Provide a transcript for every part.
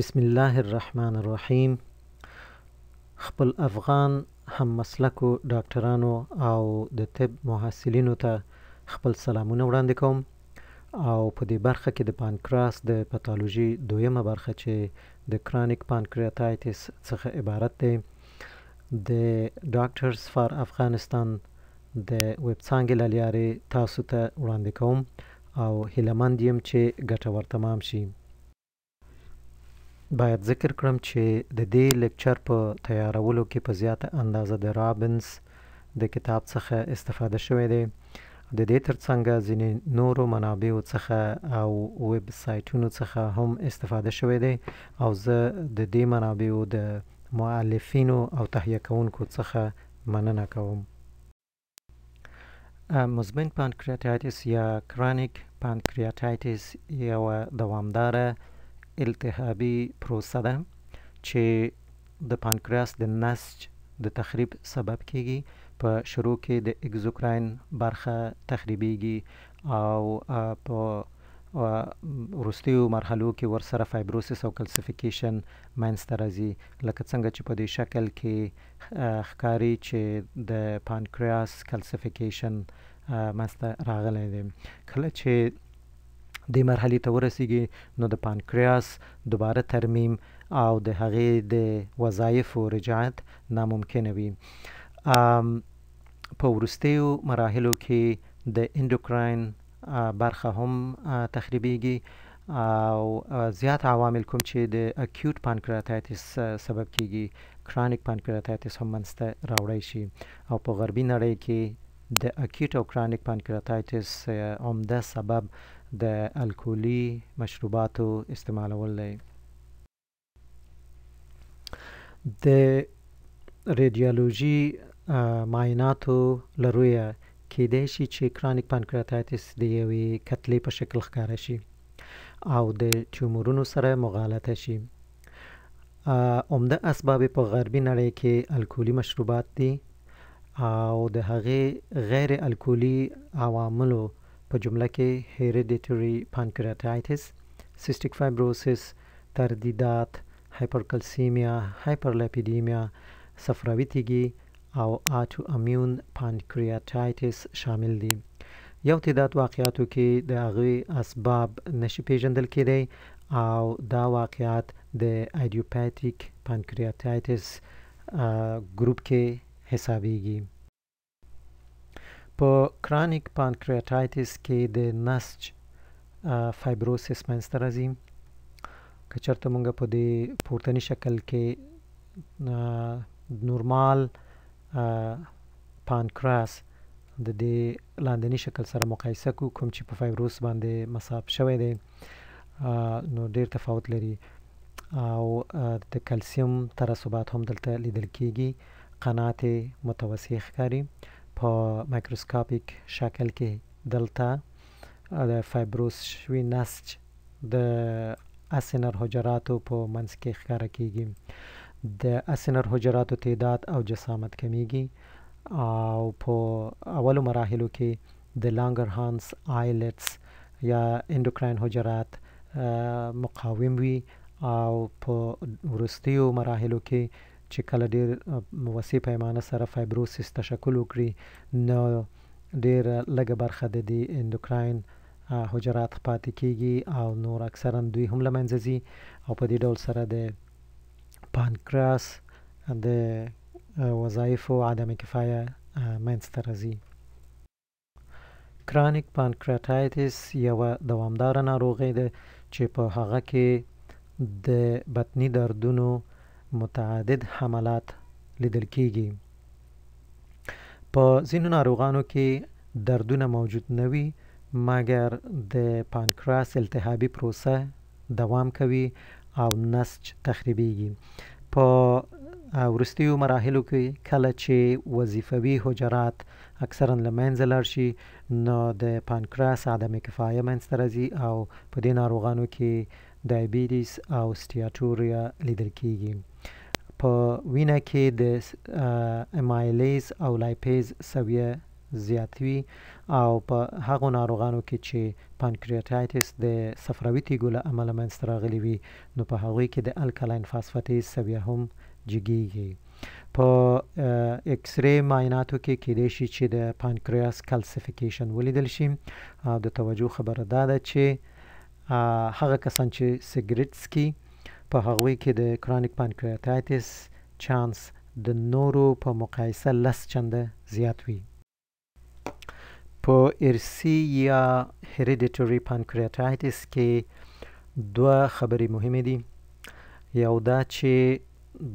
بسم الله الرحمن الرحیم خپل افغان هم مسلکو ډاکټرانو او د طب محصلینو ته خپل سلامونه وړاندې کوم او په دې برخه کې د پانکراس د پاتالوژي دویمه برخه چې د کرانیک پانکریاتایتس څخه عبارت دی د ډاکټرز فار افغانستان د ویب څانګې له لارې تاسو ته وړاندې کوم او هیله مند یم چې ګټور تمام شي باید ذکر کړم چې د دې لیکچر په تیارولو کې په زیاته اندازه د رابنس د کتاب څخه استفاده شوې ده د دې ترڅنګ ځینې نورو منابعو څخه او ویب سایټونو څخه هم استفاده شوې ده او زه د دې منابعو د مؤلفینو او تهیه کوونکو څخه مننه کوم مزمن پانکریاتایتس یا کرانیک پانکریاتایتس یو دوامداره التهابي پروسه ده چې د پانکریاس د نسج د تخریب سبب کیږي په شروع کې د اگزوکراین برخه تخریبیږي او په وروستیو مرحلو کې ورسره فایبروسس او کلسیفیکیشن منځته راځي لکه څنګه چې په دې شکل کې ښکاری چې د پانکریاس کلسیفیکیشن منځته راغلی دی کله چې دې مرحله ته ورسیږي نو د پانکریاس دوباره ترمیم او د هغې د وظایف او رجعت ناممکن وي په ورستیو مراحلو کې د انډوکراین برخه هم تخریبیږي او زیات عوامل کوم چې د اکیوټ پانکراتایتس سبب کیږي کرانیک پانکراتایتس هم منځته راوړی شي او په غربي نړۍ کې د اکیټ او کرانیک پانکراتایټس عمده سبب د الکولي مشروباتو استعمالول دی د ریډیالوژي معایناتو لرویه کېدای شي چې کرانیک پانکراتایتس د یوې کتلې په شکل ښکاره شي او د ټیومورونو سره مغالطه شي عمده اسباب په غربي نړۍ کې الکولي مشروبات دي او د هغې غیر الکولي عواملو په جمله کې هیریډیټری پانکریاتایټس سیسټیک فایبروسس تردیدات هایپرکلسیمیا هایپرلیپیډیمیا صفراوي تیږي او آټو امیون پانکریاتایټس شامل دي یو تعداد واقعاتو کې د هغې اسباب نشي پیژندل کېدی او دا واقعات د ایډیوپاتیک پانکریاتایټس ګروپ کې حسابېږي په کرانیک پانکریاتایتس کې د نسج فایبروسس منځته راځي که چېرته مونږ په دې پورتني شکل کې نورمال پانکراس د دې لاندني شکل سره مقایسه کو کوم چې په فایبروس باندې مصاب شوی دی نو ډیر تفاوت لري او د کلسیم ترسبات هم دلته لیدل کیږي قناعت متوسع ښکاري په مایکروسکاپیک شکل کې دلته د فایبروس شوي نسج د اسنر حجراتو په منځ کې ښکاره کیږي د اسنر حجراتو تعداد او جسامت کمیږي او په اولو مراحلو کې د لانګر هانس آیلټس یا انډوکراین حجرات مقاوم وي او په وروستیو مراحلو کې چې کله ډیر وسی پیمانه سره فایبروسس تشکل وکړي نو ډیر لږه برخه د دې اندوکراین حجرات پاتې کیږي او نور اکثرا دوی هم لمنځه ځي او په دې ډول سره د پانکراس د وظایفو عدم کفایه منځته راځي کرانیک پانکراتایتس یو دوامدار ناروغي ده چې په هغه کې د بطني دردونو متعدد حملات لیدل کیږي په ځینو ناروغانو کې دردونه موجود نه وي مګر د پانکراس التهابي پروسه دوام کوي او نسج تخریبیږي په ورستیو مراحلو کې کله چې وظیفوي حجرات اکثرا لمنځه لاړ شي نو د پانکراس عدم کفایه منځته راځي او په دې ناروغانو کې ډایبېټیس او سټیاټوریا لیدل کیږي په وینه کې د امایلیز او لایپیز سویه زیات وي او په هغو ناروغانو کې چې پانکریاتایټس د صفراوي تیږو له امله منځته راغلي وي نو په هغوی کې د الکلاین فاسفاتیز سویه هم جګیږي په ایکس ری معایناتو کې کېدای شي چې د پانکریاس کلسیفیکیشن ولیدل شي او د توجه خبره دا ده چې هغه کسان چې سیګریټ سکي په هغوی کې د کرونیک پانکریاتایتس چانس د نورو په مقایسه لس چنده زیات وي په ارسی یا هریډیټوري پانکریاتایتس کې دوه خبرې مهمې دي یو دا چې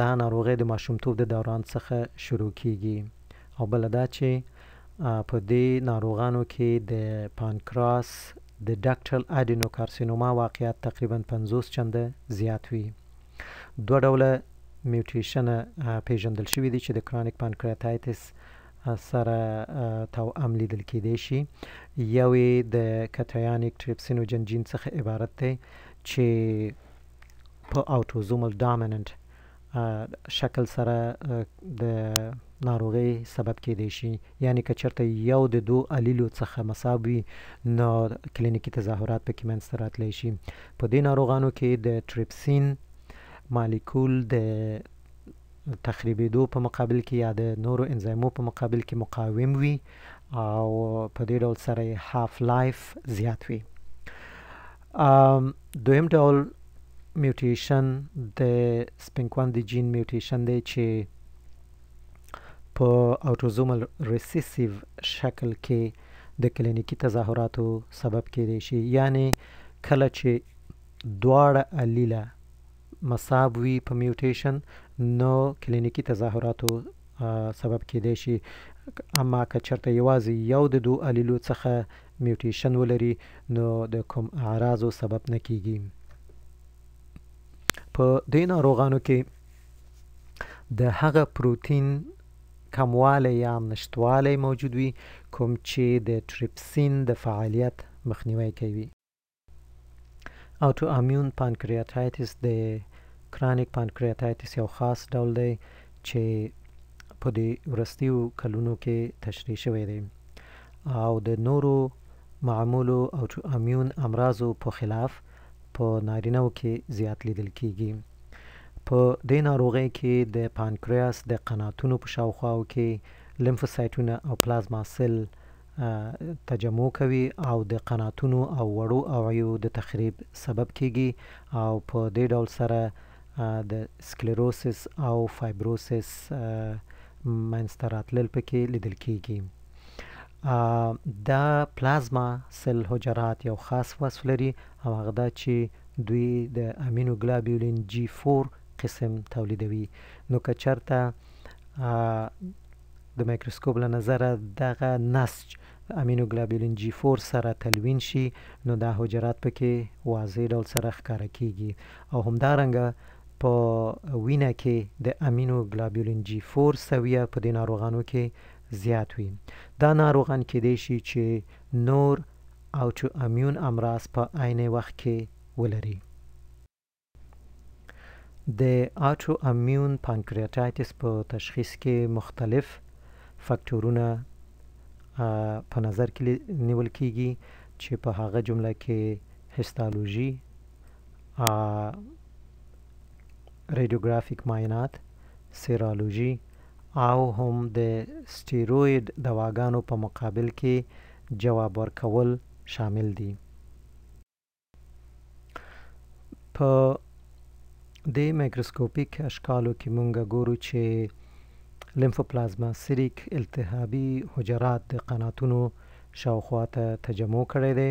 دا ناروغي د ماشومتوب د دوران څخه شروع کیږي او بل دا چې په دې ناروغانو کې د پانکراس د ډاکټرل اډینوکارسینوما واقعیت تقریبا 50 چنده زیات وي دوه ډوله میوټیشن پیژندل شوی دی چې د کرونیک پانکریاتایتس سره توام لیدل کېدی شي یو د کټایانیک ټریپسینوجن جین څخه عبارت دی چې په اوټوزومل ډامیننت شکل سره د ناروغي سبب کېدای شي یعنی که چیرته یو د دوه الیلو څخه مصاب وي نو کلینیکی تظاهرات پکې منځته راتلی شي په دې ناروغانو کې د ټریپسین مالیکول د تخریبېدو په مقابل کې یا د نورو انزایمو په مقابل کې مقاوم وي او په دې ډول سره هاف لایف زیات وي دویم ډول میوټیشن د سپینکوان د جین میوټیشن دی چې په اوټوزومل ریسیسیو شکل کې د کلینیکی تظاهراتو سبب کېدای شي یعنی کله چې دواړه الیله مصاب وي په میوټیشن نو کلینیکی تظاهراتو سبب کېدای شي اما که چرته یوازې یو د دوه الیلو څخه میوټیشن ولري نو د کوم اعراضو سبب نه کیږي په دې ناروغانو کې د هغه پروتین کموالی یا نشتوالی موجود وي کوم چې د ټریپسین د فعالیت مخنیوي کوي اوټواميون پانکریاتایتس د کرانیک پانکریاتایتس یو خاص ډول دی چې په دې ورستیو کلونو کې تشریح شوی دی او د نورو معمولو اوټواميون امراضو په خلاف په نارینه وو کې زیات لیدل کیږي په دې ناروغي کې د پانکریاس د قناتونو په شاوخوا کې لیمفوسایټونه او پلازما سل تجمع کوي او د قناتونو او وړو اوعیو د تخریب سبب کیږي او په دې ډول سره د سکلیروسس او فایبروسس منستر اتلل پکې لیدل کیږي دا پلازما سل حجرات یو خاص وسولري او هغه چې دوی د امینو ګلابیولین جی 4 قسم تولیدوي نو که چرته د مایکروسکوپ له نظره دغه نسج امینو ګلابولین جی 4 سره تلوین شي نو دا حجرات پکې واضح ډول سره ښکاره کیږي او همدارنګه په وینه کې د امینو ګلابولین جی 4 سویه په د ناروغانو کې زیات وي دا ناروغان کېدای شي چې نور او چې امیون امراض په عین وخت کې ولري د آټو امیون پانکریاتایټس په تشخیص کې مختلف فکټورونه په نظر کې نیول کیږي چې په هغه جمله کې هستالوژي ریډیوګرافیک معاینات سیرالوژي او هم د سټیروید دواګانو په مقابل کې جواب ورکول شامل دي په د مایکروسکوپیک اشکالو کې مونږ ګورو چې لیمفوپلازماسریک التهابي حجرات د قناتونو شاوخوا ته تجمع کړی دی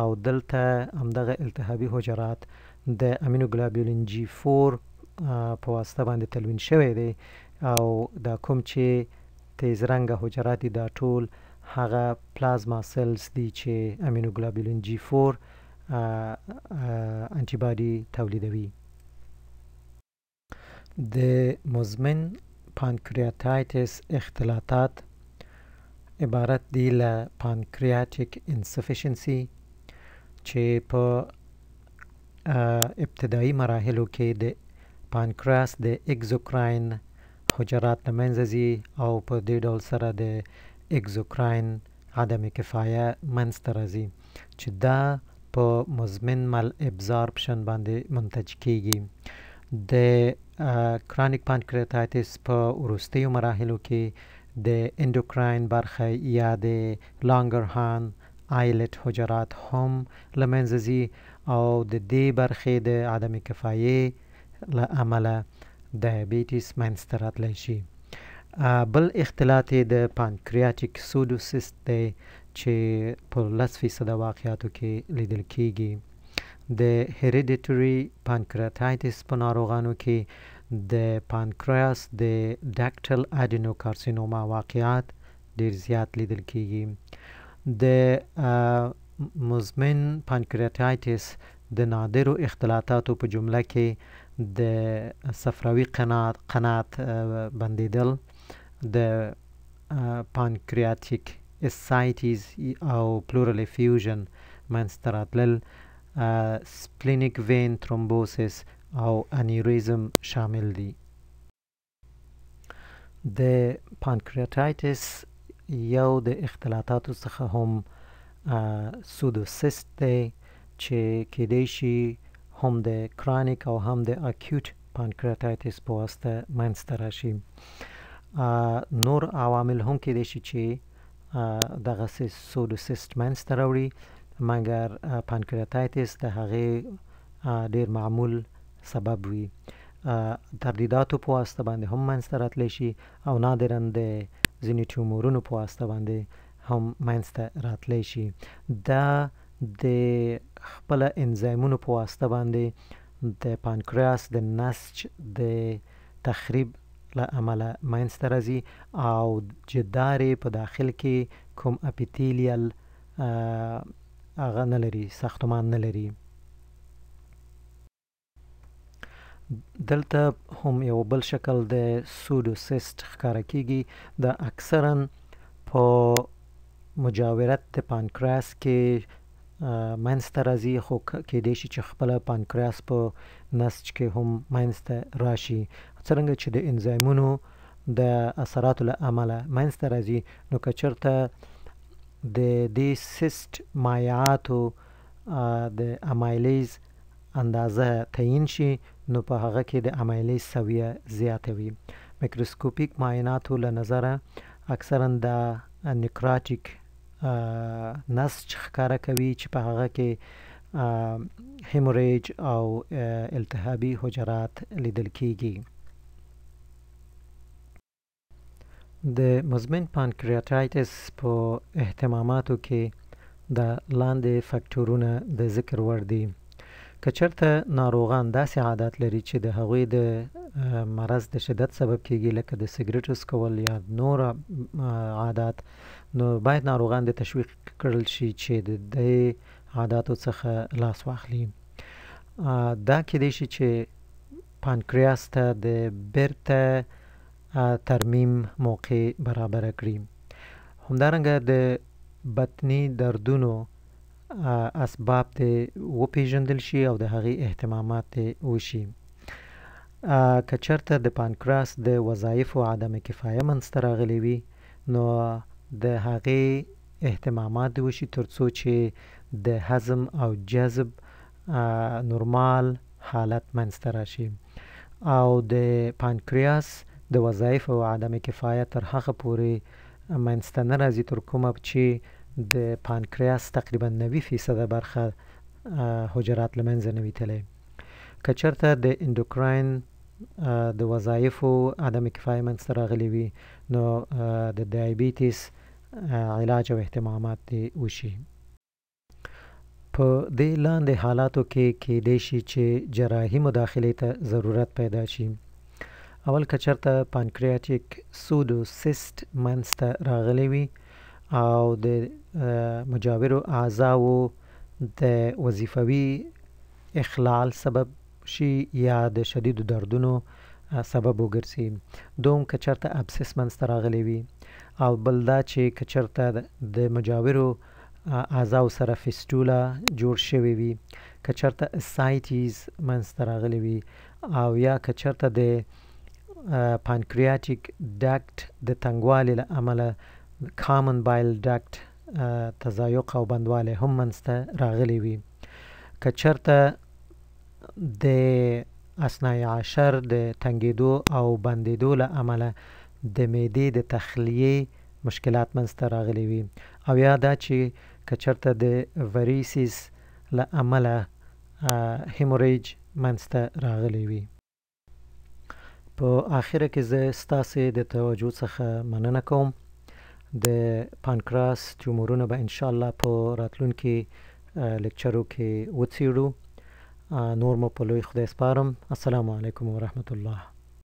او دلته همدغه التهابي حجرات د امینوګلابولین جی 4 په واسطه باندې تلوین شوی دی او دا کوم چې تیز رنګ حجرات دا ټول هغه پلازما سیلز دي چې امینوګلابولین جی 4 انټي باډي تولیدوي د مزمن پانکریاتایټس اختلالات عبارت دي له پانکریاتیک انسفیشنسي چې په ابتدایي مراحلو کې د پانکراس د اگزوکراین حجرات نه منځ او په دې ډول سره د اگزوکراین عدم کفایه منځته راځي چې دا په مزمن مل ابزاربشن باندې منتج کیږي د کرانیک پانکریاتایتس په وروستیو مراحلو کې د انډوکراین برخه یا د لانګرهان آیلټ حجرات هم لمنځه ځي او د دې برخې د عدم کفایې له امله ډایبېټیس منځته راتلی شي بل اختلاط د پانکریاتیک سودوسیست دی چې په لس فیصده واقعاتو کې لیدل کیږي د هریډیټری پانکراتایټس په ناروغانو کې د پانکریاس د ډاکټل اډینوکارسینوما واقعات ډیر زیات لیدل کیږي د مزمن پانکراتایټس د نادرو اختلاطاتو په جمله کې د صفراوي قنات قنات بندیدل د پانکریاتیک اسایټیز او پلورل افیوژن منستراتل سپلینیک وین ترومبوسس او انیوریزم شامل دي د پانکریاتایټس یو د اختلاطاتو څخه هم سودوسیست دی چې کیدای شي هم د کرانیک او هم د اکیوټ پانکریاتایټس په واسطه منځته راشي نور عوامل هم کیدای شي چې دغسې سودوسیست منځته راوړي مګر پانکریاتایتس د هغه ډیر معمول سبب وي تردیداتو په واسطه باندې هم منځته راتلی شي او نادرن د ځینې ټیومورونو په واسطه باندې هم منځته راتلی شي دا د خپل انزایمونو په واسطه باندې د پانکریاس د نسج د تخریب له عمله منځته راځي او جدارې په داخل کې کوم اپیتیلیل هغه نه لري ساختمان نه لري دلته هم یو بل شکل د سودوسیست ښکاره کیږي د اکثرا په مجاورت د پانکراس کې منځته راځي خو کیدای شي چې خپله پانکراس په نسج کې هم منځته راشي څرنګه چې د انزایمونو د اثراتو له امله منځته راځي نو که چېرته the the سیست مایعاتو د امایلیز اندازه تعیین شي نو په هغه کې د امایلیز سویه زیاتوي مایکروسکوپیک معایناتو له نظره اکثرا د نیکراټیک نسج ښکاره کوي چې په هغه کې هیموریج او التهابي حجرات لیدل کیږي د مزمن پانکریاتایټس په اهتماماتو کې د لاندې فکټورونه د ذکر وړ دي کچرته ناروغان داسې عادت لري چې د هغوی د مرض د شدت سبب کیږي لکه د سګریټو څکول یا نور عادت نو باید ناروغان د تشویق کړل شي چې د دې عادتو څخه لاس واخلي دا کېدای شي چې پانکریاس ته د بیرته ترمیم موقع برابر کړي همدارنګه د بطني دردونو اسباب ته وپیژندل شي او د هغې اهتمامات ته وشي کچرته د پانکراس د وظایف او عدم کفایه منستر غلی وي نو د هغې اهتمامات وشي ترڅو چې د هضم او جذب نورمال حالت منستر راشي او د پانکریاس د وظایف او عدم کفایت تر هغه پورې منځته نه راځي تر کومه چې د پانکریاس تقریبا 90 فیصد برخه حجرات لمنځه نه ویتلې کچرته د انډوکراین د وظایف او عدم کفایت منځته راغلي وي نو د ډایبیټیس علاج او اهتمامات دی وشي په دې لاندې حالاتو کې کې د شي چې جراحي مداخله ته ضرورت پیدا شي اول کچرته پانکریاتیک سودو سیست منځته راغلی وي او د مجاورو اعضاو د وظیفوي اخلال سبب شي یا د شدیدو دردونو سبب وګرځي دوم کچرته ابسس منځته راغلی وي او بلدا چې کچرته د مجاورو اعضاو سره فستولا جوړ شوی وي کچرته سایټیز منځته راغلی وي او یا کچرته د پانکریاتیک uh, ډاکټ د تنګوالي له امله کامن بایل ډاکټ تزایق او بندوالی هم منځته راغلی وي که چیرته د اسنای عشر د تنګیدو او بندیدو له امله د معدې د تخلیه مشکلات منځته راغلی وي او یا دا چې که چیرته د وریسیس له امله هیموریج uh, منځته راغلی وي په اخیره کې زه ستاسو د توجه څخه مننه کوم د پانکراس تومورونه به ان شاء الله په راتلونکي لیکچرو کې وڅېړو نور مو په لوی خدای سپارم السلام علیکم ورحمت الله